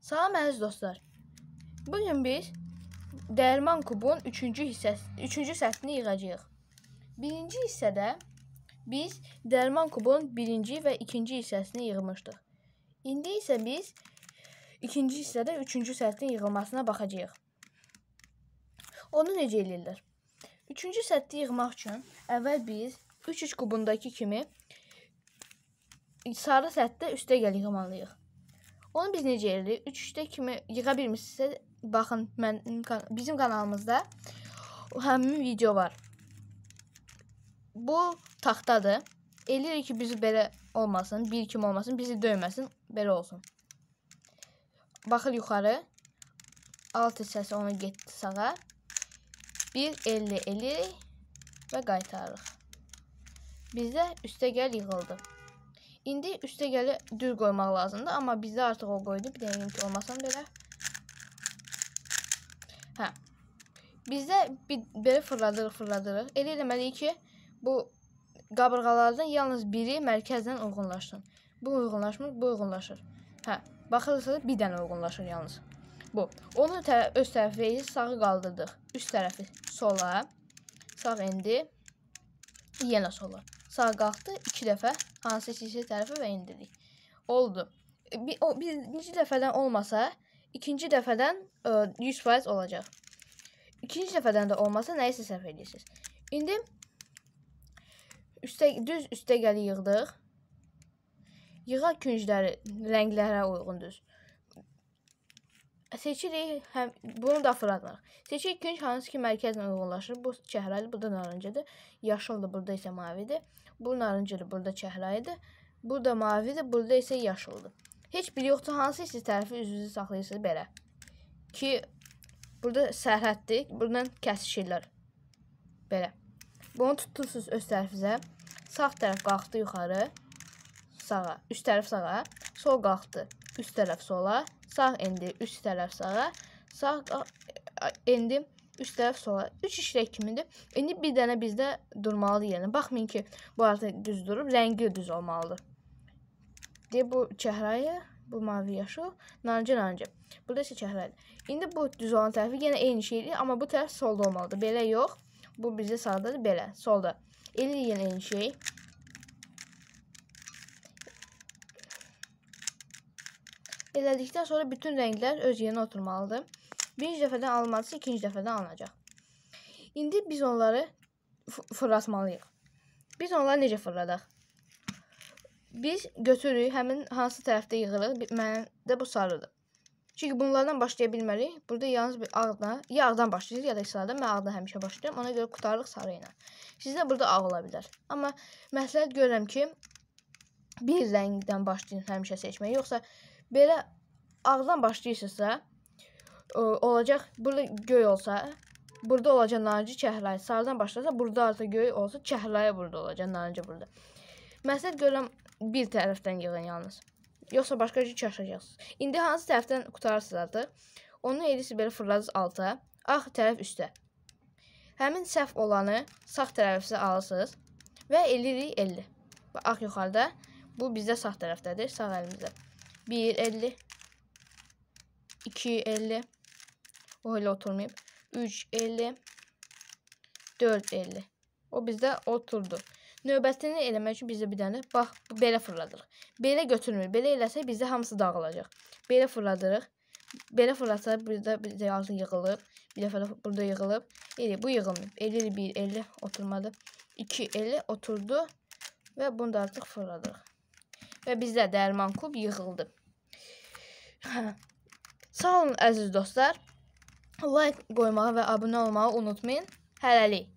Salam əziz dostlar. Bu gün biz dəyirman kubun 3-cü hissəsi, 3-cü səthini yığacağıq. Birinci hissədə biz dəyirman kubun 1-ci və 2-ci hissəsini yığmışdıq. İndi isə biz 2-ci hissədə 3-cü səthin yığılmasına baxacağıq. Onu necə eləyirlər? 3-cü səthi yığmaq üçün əvvəl biz 3-3 kubundakı kimi sarı sətdə üstə gəl yığmalıyıq. Onu biz necə edirik? 3-3-də kimi yığa bilmirsinizsə, baxın mən bizim kanalımızda həmin video var. Bu taxtadır. Eləyirik ki, bizi belə olmasın, bir kim olmasın, bizi döyməsin, belə olsun. Baxır yuxarı. Alt hissəsi ona getdi sağa. 1 50 eləyirik və qaytarırıq. Bizdə üstə gəl yığıldı. İndi üstə gələ düz qoymaq lazımdır. Amma bizdə artıq o qoydu. Bir dənə ki, olmasam belə. Hə. Bizdə bir, belə fırladırıq, fırladırıq. Elə eləməliyik ki, bu qabırğalardan yalnız biri mərkəzdən uyğunlaşsın. Bu uyğunlaşmır, bu uyğunlaşır. Hə, baxırsınız bir dənə uyğunlaşır yalnız. Bu. Onu tə öz tərəfi sağı qaldırdıq. Üst tərəfi sola, sağ endi, yenə sola. Sağ qalxdı 2 dəfə. Hansı ikinci tərəfə və endirdik. Oldu. Bir, o, birinci dəfədən olmasa, ikinci dəfədən ə, e, 100% olacaq. İkinci dəfədən də olmasa nəyisə səhv edirsiniz. İndi üstə düz üstə gəli yığdıq. Yığa küncləri rənglərə uyğun düz. Seçirik həm bunu da fırladırıq. Seçirik günc hansı ki mərkəzlə uyğunlaşır. Bu çəhraylı, bu da narıncıdır. Yaşıldır, burada isə mavidir. Bu narıncıdır, burada çəhrayıdır. Burada mavidir, burada isə yaşıldır. Heç biri yoxdur. Hansı siz tərəfi üzünüzü saxlayırsınız belə. Ki burada sərhəddir. Buradan kəsişirlər. Belə. Bunu tutursunuz öz tərəfinizə. Sağ tərəf qalxdı yuxarı. Sağa. Üst tərəf sağa. Sol qalxdı. Üst tərəf sola. Sağ endi 3 tərəf sağa, sağ endi 3 tərəf sola. 3 işlək kimidir. İndi bir dənə bizdə durmalıdır yəni. Baxmayın ki, bu artıq düz durub, rəngi düz olmalıdır. Deyə bu çəhrayı, bu mavi yaşıl, narıncı narıncı. Burada isə çəhraydır. İndi bu düz olan tərəfi yenə eyni şeydir, amma bu tərəf solda olmalıdır. Belə yox. Bu bizə sağdadır, belə, solda. Elə yenə eyni şey. elədikdən sonra bütün rənglər öz yerinə oturmalıdır. Birinci dəfədən alınmalısı ikinci dəfədən alınacaq. İndi biz onları fırlatmalıyıq. Biz onları necə fırladaq? Biz götürürük, həmin hansı tərəfdə yığırıq. Məndə bu sarıdır. Çünki bunlardan başlaya bilmərik. Burada yalnız bir ağdan, ya ağdan başlayırıq, ya da sarıdan. Mən ağdan həmişə başlayıram. Ona görə qutarlıq sarı ilə. Sizdə burada ağ ola bilər. Amma məsləhət görürəm ki, bir rəngdən başlayın həmişə seçməyə. Yoxsa belə ağdan başlayırsınızsa, ə, olacaq burada göy olsa, burada olacaq narıncı çəhrayı, sarıdan başlasa, burada artıq göy olsa, çəhrayı burada olacaq, narıncı burada. Məsləhət görürəm bir tərəfdən yığın yalnız. Yoxsa başqa cür çaşacaqsınız. İndi hansı tərəfdən qutarsınız artıq? Onu edirsiniz belə fırladınız alta, axı tərəf üstə. Həmin səhv olanı sağ tərəfə alırsınız və eləyirik 50. Bax, ax yuxarıda. Bu bizdə sağ tərəfdədir, sağ əlimizdə. 1.50 2.50 O elə oturmayıb. 3.50 4.50 O bizdə oturdu. Növbətini eləmək üçün bizə bir dənə bax belə fırladırıq. Belə götürmür. Belə eləsək bizdə hamısı dağılacaq. Belə fırladırıq. Belə fırlatsa burada bizə altı yığılır. Bir dəfə burada yığılıb. Elə bu yığılmayıb. 50 1 50 oturmadı. 2 50 oturdu və bunu da artıq fırladırıq. Və bizdə dərman kub yığıldı. Hə. Sağ olun əziz dostlar. Like qoymağı və abunə olmağı unutmayın. Hələlik.